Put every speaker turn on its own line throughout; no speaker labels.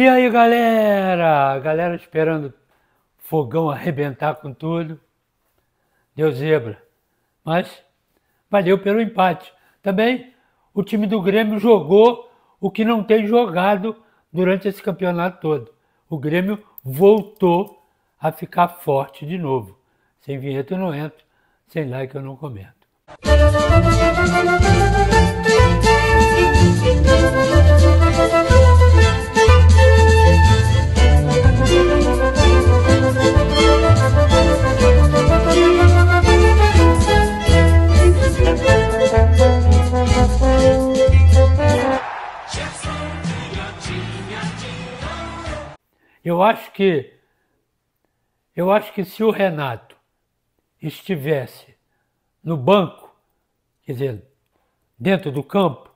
E aí, galera? Galera esperando fogão arrebentar com tudo. Deu zebra. Mas valeu pelo empate. Também o time do Grêmio jogou o que não tem jogado durante esse campeonato todo. O Grêmio voltou a ficar forte de novo. Sem vinheta eu não entro, sem like eu não comento. que eu acho que se o Renato estivesse no banco, quer dizer, dentro do campo,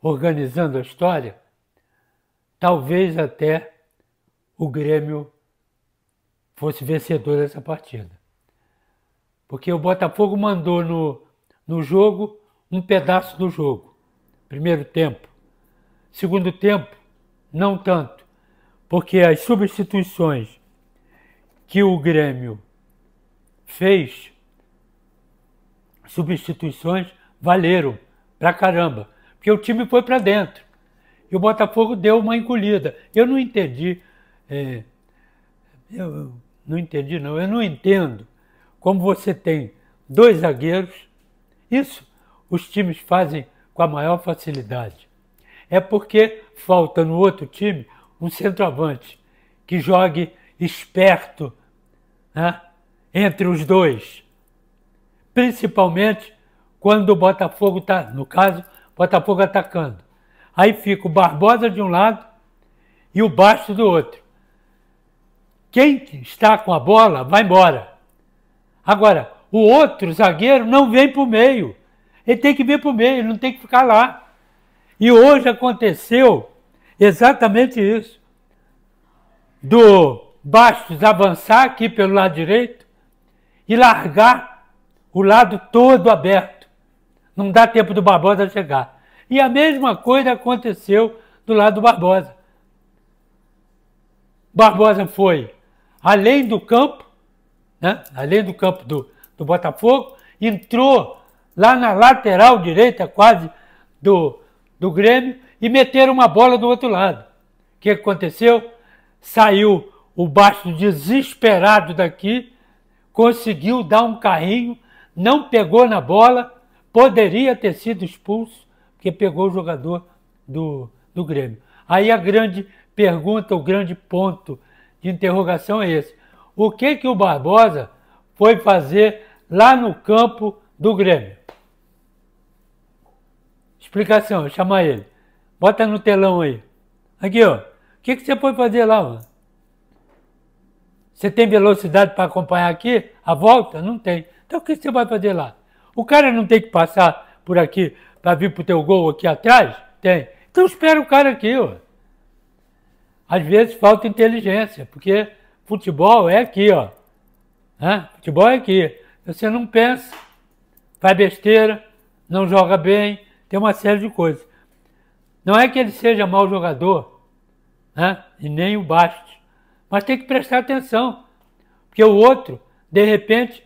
organizando a história, talvez até o Grêmio fosse vencedor dessa partida. Porque o Botafogo mandou no, no jogo um pedaço do jogo. Primeiro tempo. Segundo tempo, não tanto porque as substituições que o Grêmio fez, substituições valeram pra caramba, porque o time foi para dentro e o Botafogo deu uma encolhida. Eu não entendi, é, eu não entendi não, eu não entendo como você tem dois zagueiros, isso os times fazem com a maior facilidade. É porque falta no outro time um centroavante que jogue esperto né, entre os dois. Principalmente quando o Botafogo está, no caso, Botafogo atacando. Aí fica o Barbosa de um lado e o Basto do outro. Quem está com a bola vai embora. Agora, o outro zagueiro não vem para o meio. Ele tem que vir para o meio, ele não tem que ficar lá. E hoje aconteceu Exatamente isso. Do Bastos avançar aqui pelo lado direito e largar o lado todo aberto. Não dá tempo do Barbosa chegar. E a mesma coisa aconteceu do lado do Barbosa. Barbosa foi além do campo, né? além do campo do, do Botafogo, entrou lá na lateral direita, quase do, do Grêmio, e meteram uma bola do outro lado. O que aconteceu? Saiu o Bastos desesperado daqui, conseguiu dar um carrinho, não pegou na bola, poderia ter sido expulso, porque pegou o jogador do, do Grêmio. Aí a grande pergunta, o grande ponto de interrogação é esse. O que, que o Barbosa foi fazer lá no campo do Grêmio? Explicação, chama ele. Bota no telão aí. Aqui, ó. O que, que você pode fazer lá? Ó? Você tem velocidade para acompanhar aqui? A volta? Não tem. Então o que você vai fazer lá? O cara não tem que passar por aqui para vir para o teu gol aqui atrás? Tem. Então espera o cara aqui, ó. Às vezes falta inteligência, porque futebol é aqui, ó. Né? Futebol é aqui. Você não pensa, faz besteira, não joga bem, tem uma série de coisas. Não é que ele seja mau jogador, né? e nem o Bastos, mas tem que prestar atenção, porque o outro, de repente,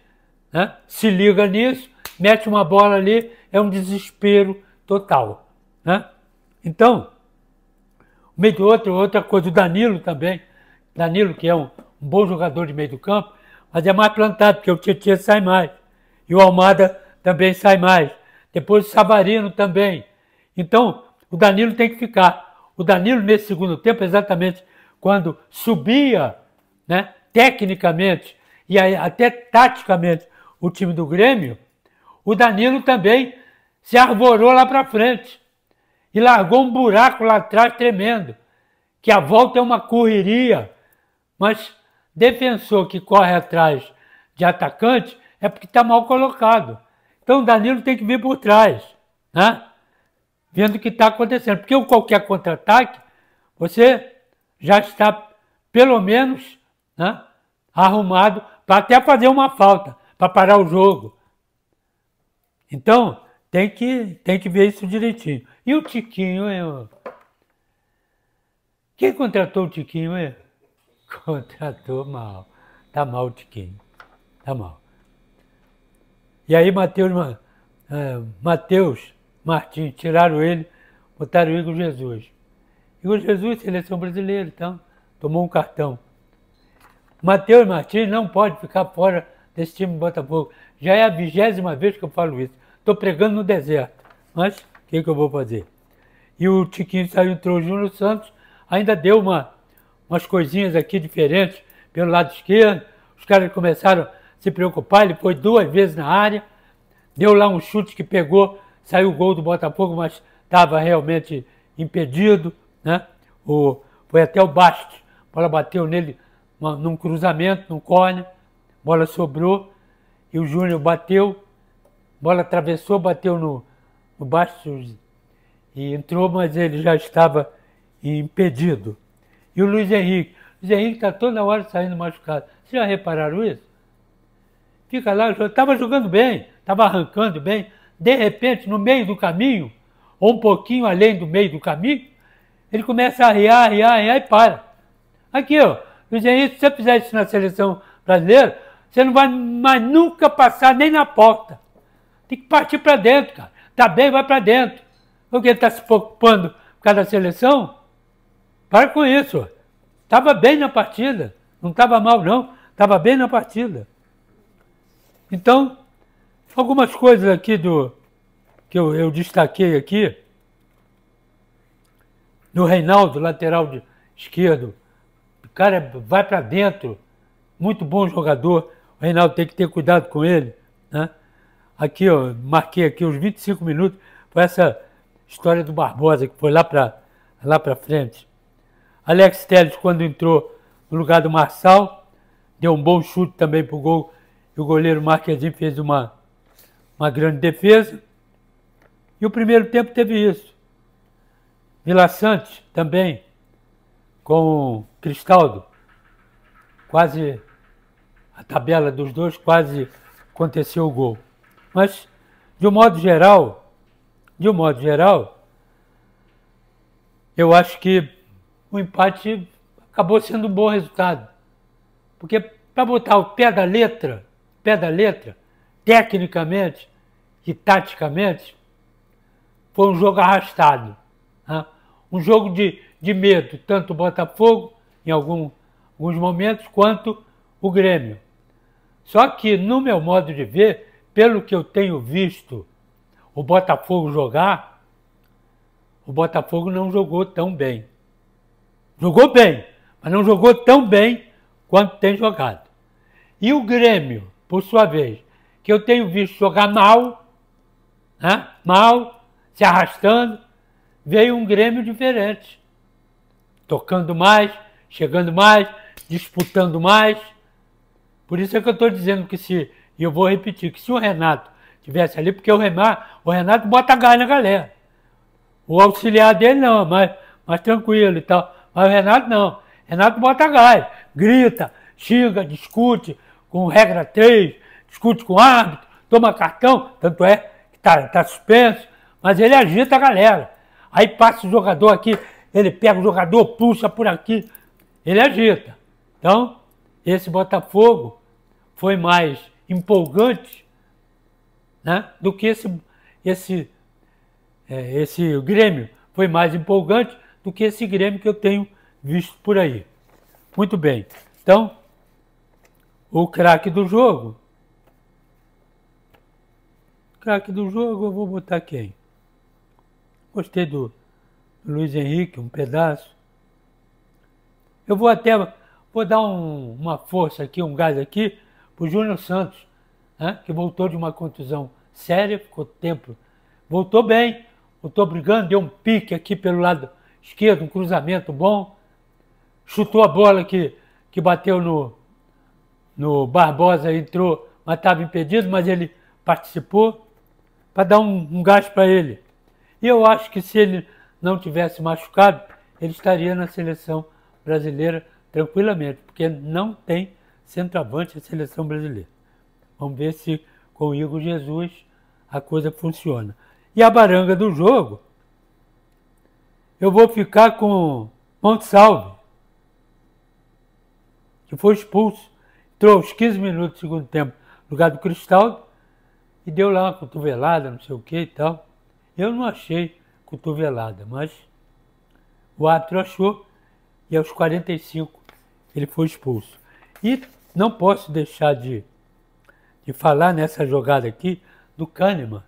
né? se liga nisso, mete uma bola ali, é um desespero total. Né? Então, meio do outro, outra coisa, o Danilo também, Danilo que é um, um bom jogador de meio do campo, mas é mais plantado, porque o Tietchan sai mais, e o Almada também sai mais, depois o Savarino também. Então, o Danilo tem que ficar. O Danilo, nesse segundo tempo, exatamente quando subia né, tecnicamente e até taticamente o time do Grêmio, o Danilo também se arvorou lá para frente e largou um buraco lá atrás tremendo. Que a volta é uma correria, mas defensor que corre atrás de atacante é porque está mal colocado. Então o Danilo tem que vir por trás, né? vendo o que está acontecendo. Porque o qualquer contra-ataque, você já está, pelo menos, né, arrumado para até fazer uma falta, para parar o jogo. Então, tem que, tem que ver isso direitinho. E o Tiquinho, eu... quem contratou o Tiquinho? Eu... Contratou mal. Tá mal o Tiquinho. Tá mal. E aí, Mateus, eh, Mateus Martins, tiraram ele, botaram o Igor Jesus. Igor Jesus, seleção brasileira, então, tomou um cartão. Matheus Martins não pode ficar fora desse time do Botafogo. Já é a vigésima vez que eu falo isso. Estou pregando no deserto. Mas o que, que, eu vou fazer? E o Tiquinho saiu, entrou o Júnior Santos, ainda deu uma, umas coisinhas aqui diferentes pelo lado esquerdo. Os caras começaram a se preocupar, ele foi duas vezes na área, deu lá um chute que pegou Saiu o gol do Botafogo, mas estava realmente impedido. Né? O, foi até o Bastos. A bola bateu nele uma, num cruzamento, num corner. A bola sobrou e o Júnior bateu. A bola atravessou, bateu no, no Bastos e entrou, mas ele já estava impedido. E o Luiz Henrique. O Luiz Henrique está toda hora saindo machucado. Vocês já repararam isso? Fica lá, estava jogando bem, estava arrancando bem, de repente, no meio do caminho, ou um pouquinho além do meio do caminho, ele começa a arriar, arriar, arriar e para. Aqui, ó, Luiz se você fizer isso na seleção brasileira, você não vai mais nunca passar nem na porta. Tem que partir para dentro, cara. Tá bem, vai para dentro. Porque ele está se preocupando por causa da seleção? Para com isso. Estava bem na partida. Não estava mal, não. Estava bem na partida. Então, Algumas coisas aqui do que eu, eu destaquei aqui, do Reinaldo, lateral de, esquerdo, o cara vai para dentro, muito bom jogador, o Reinaldo tem que ter cuidado com ele, né? Aqui, marquei aqui os 25 minutos, foi essa história do Barbosa, que foi lá para lá para frente. Alex Telles, quando entrou no lugar do Marçal, deu um bom chute também para o gol, e o goleiro Marquezinho fez uma, uma grande defesa. E o primeiro tempo teve isso. Vila Sante também, com Cristaldo. Quase a tabela dos dois quase aconteceu o gol. Mas, de um modo geral, de um modo geral, eu acho que o empate acabou sendo um bom resultado. Porque para botar o pé da letra, pé da letra, tecnicamente e taticamente, foi um jogo arrastado. Né? Um jogo de, de medo, tanto o Botafogo, em algum, alguns momentos, quanto o Grêmio. Só que, no meu modo de ver, pelo que eu tenho visto o Botafogo jogar, o Botafogo não jogou tão bem. Jogou bem, mas não jogou tão bem quanto tem jogado. E o Grêmio, por sua vez, que eu tenho visto jogar mal, né? mal, se arrastando, veio um Grêmio diferente. Tocando mais, chegando mais, disputando mais. Por isso é que eu estou dizendo que se, e eu vou repetir, que se o Renato tivesse ali, porque o Renato, o Renato bota gás na galera. O auxiliar dele não, mas mais tranquilo e tal. Mas o Renato não. Renato bota gás, grita, xinga, discute com regra 3, discute com o árbitro, toma cartão, tanto é que está tá suspenso, mas ele agita a galera. Aí passa o jogador aqui, ele pega o jogador, puxa por aqui, ele agita. Então, esse Botafogo foi mais empolgante né, do que esse, esse, é, esse Grêmio. Foi mais empolgante do que esse Grêmio que eu tenho visto por aí. Muito bem. Então, o craque do jogo Craque do jogo, eu vou botar quem? Gostei do, Luiz Henrique, um pedaço. Eu vou até vou dar um, uma força aqui, um gás aqui, para o Júnior Santos, né, que voltou de uma contusão séria, ficou tempo. Voltou bem, voltou brigando, deu um pique aqui pelo lado esquerdo, um cruzamento bom. Chutou a bola que, que bateu no, no Barbosa, entrou, mas estava impedido, mas ele participou para dar um, um gás para ele. E eu acho que se ele não tivesse machucado, ele estaria na seleção brasileira tranquilamente, porque não tem centroavante a seleção brasileira. Vamos ver se com o Igor Jesus a coisa funciona. E a baranga do jogo, eu vou ficar com Monsalve, que foi expulso, entrou aos 15 minutos do segundo tempo no lugar do Cristaldo, e deu lá uma cotovelada, não sei o que e tal. Eu não achei cotovelada, mas o árbitro achou e aos 45 ele foi expulso. E não posso deixar de, de falar nessa jogada aqui do Kahneman,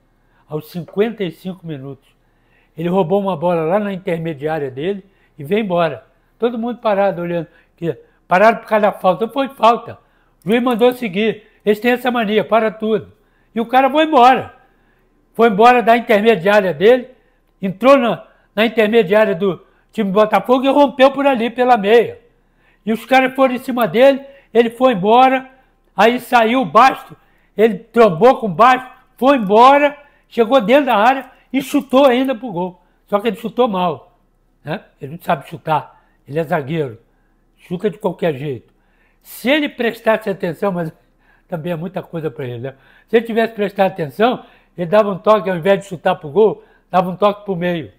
aos 55 minutos. Ele roubou uma bola lá na intermediária dele e veio embora. Todo mundo parado olhando. Pararam por causa da falta. Não foi falta. O juiz mandou seguir. Eles têm essa mania, para tudo. E o cara foi embora. Foi embora da intermediária dele, entrou na, na intermediária do time do Botafogo e rompeu por ali, pela meia. E os caras foram em cima dele, ele foi embora, aí saiu o basto, ele trombou com o basto, foi embora, chegou dentro da área e chutou ainda pro gol. Só que ele chutou mal. Né? Ele não sabe chutar, ele é zagueiro. Chuta de qualquer jeito. Se ele prestasse atenção, mas também é muita coisa para ele. Né? Se ele tivesse prestado atenção, ele dava um toque, ao invés de chutar para o gol, dava um toque para o meio.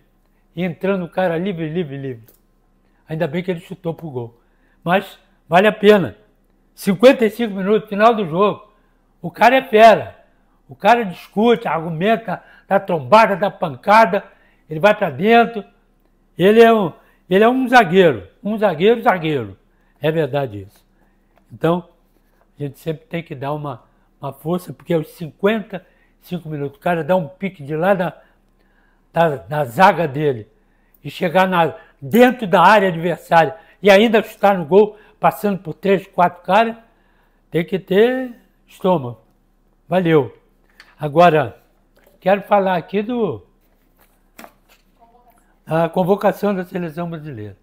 E entrando o cara livre, livre, livre. Ainda bem que ele chutou para o gol. Mas vale a pena. 55 minutos, final do jogo. O cara é fera. O cara discute, argumenta, dá trombada, dá pancada, ele vai para dentro. Ele é, um, ele é um zagueiro. Um zagueiro, zagueiro. É verdade isso. Então, a gente sempre tem que dar uma, uma força, porque aos 55 minutos, o cara dá um pique de lá da, da, zaga dele e chegar na, dentro da área adversária e ainda chutar no gol, passando por três, quatro caras, tem que ter estômago. Valeu. Agora, quero falar aqui do a convocação da seleção brasileira.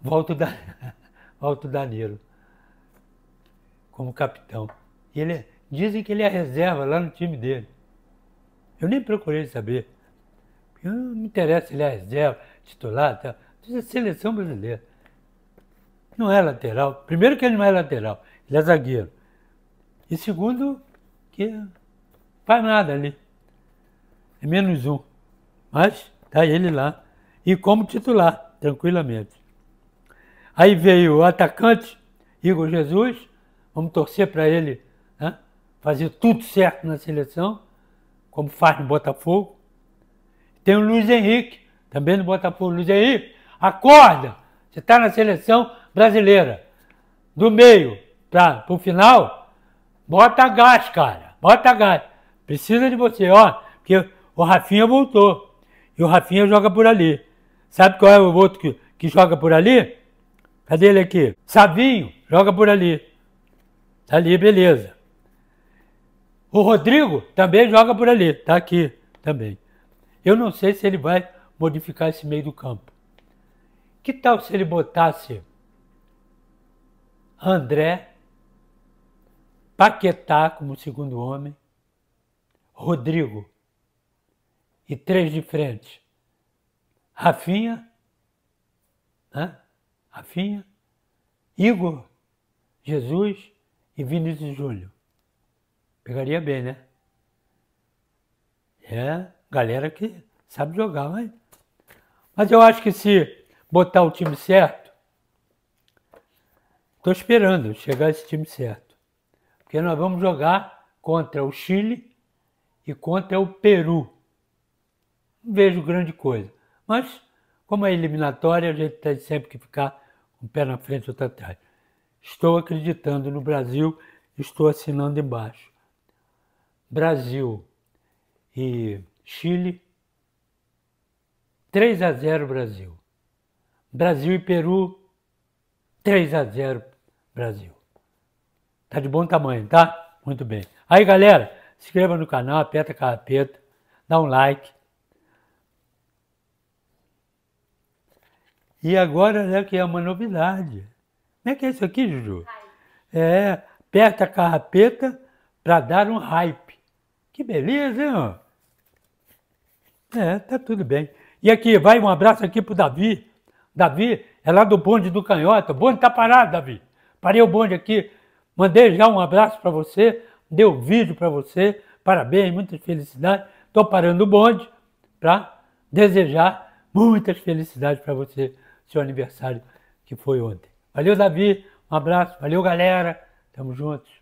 Volto da Volto Danilo como capitão. E ele, dizem que ele é reserva lá no time dele. Eu nem procurei saber. Eu não me interessa se ele é reserva, titular, tal. Isso é seleção brasileira. Não é lateral. Primeiro que ele não é lateral, ele é zagueiro. E segundo, que faz nada ali. É menos um. Mas tá ele lá. E como titular, tranquilamente. Aí veio o atacante, Igor Jesus, Vamos torcer para ele né, fazer tudo certo na seleção, como faz no Botafogo. Tem o Luiz Henrique, também no Botafogo. Luiz Henrique, acorda! Você está na seleção brasileira. Do meio para o final, bota gás, cara. Bota gás. Precisa de você, ó. Porque o Rafinha voltou. E o Rafinha joga por ali. Sabe qual é o outro que, que joga por ali? Cadê ele aqui? Savinho joga por ali. Tá ali, beleza. O Rodrigo também joga por ali, tá aqui também. Eu não sei se ele vai modificar esse meio do campo. Que tal se ele botasse André, Paquetá como segundo homem, Rodrigo e três de frente. Rafinha, né? Rafinha, Igor, Jesus e Vinícius Júnior. Pegaria bem, né? É, galera que sabe jogar, mas. Mas eu acho que se botar o time certo, estou esperando chegar esse time certo. Porque nós vamos jogar contra o Chile e contra o Peru. Não vejo grande coisa. Mas, como é eliminatória, a gente tem sempre que ficar um pé na frente e outro atrás. Estou acreditando no Brasil, estou assinando embaixo. Brasil e Chile, 3 a 0 Brasil. Brasil e Peru, 3 a 0 Brasil. Tá de bom tamanho, tá? Muito bem. Aí, galera, se inscreva no canal, aperta a carapeta, dá um like. E agora, né, que é uma novidade. Como é que é isso aqui, Juju? É, aperta a carrapeta para dar um hype. Que beleza, hein? É, tá tudo bem. E aqui, vai um abraço aqui pro Davi. Davi é lá do bonde do Canhota. O bonde tá parado, Davi. Parei o bonde aqui. Mandei já um abraço para você. Dei o um vídeo para você. Parabéns, muita felicidade. Tô parando o bonde para desejar muitas felicidades para você, seu aniversário que foi ontem. Valeu, Davi. Um abraço. Valeu, galera. Tamo juntos.